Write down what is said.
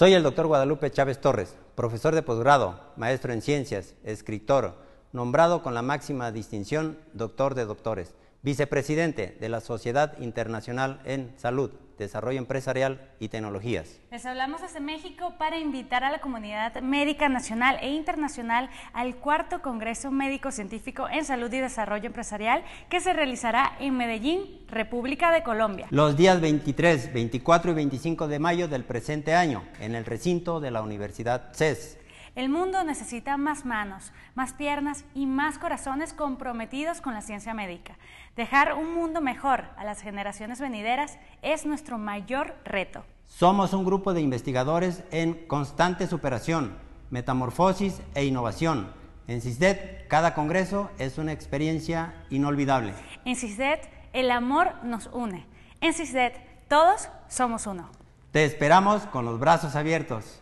Soy el doctor Guadalupe Chávez Torres, profesor de posgrado, maestro en ciencias, escritor, nombrado con la máxima distinción doctor de doctores, vicepresidente de la Sociedad Internacional en Salud desarrollo empresarial y tecnologías. Les hablamos desde México para invitar a la comunidad médica nacional e internacional al cuarto Congreso Médico Científico en Salud y Desarrollo Empresarial que se realizará en Medellín, República de Colombia. Los días 23, 24 y 25 de mayo del presente año en el recinto de la Universidad CES. El mundo necesita más manos, más piernas y más corazones comprometidos con la ciencia médica. Dejar un mundo mejor a las generaciones venideras es nuestro mayor reto. Somos un grupo de investigadores en constante superación, metamorfosis e innovación. En CISDET, cada congreso es una experiencia inolvidable. En CISDET, el amor nos une. En CISDET, todos somos uno. Te esperamos con los brazos abiertos.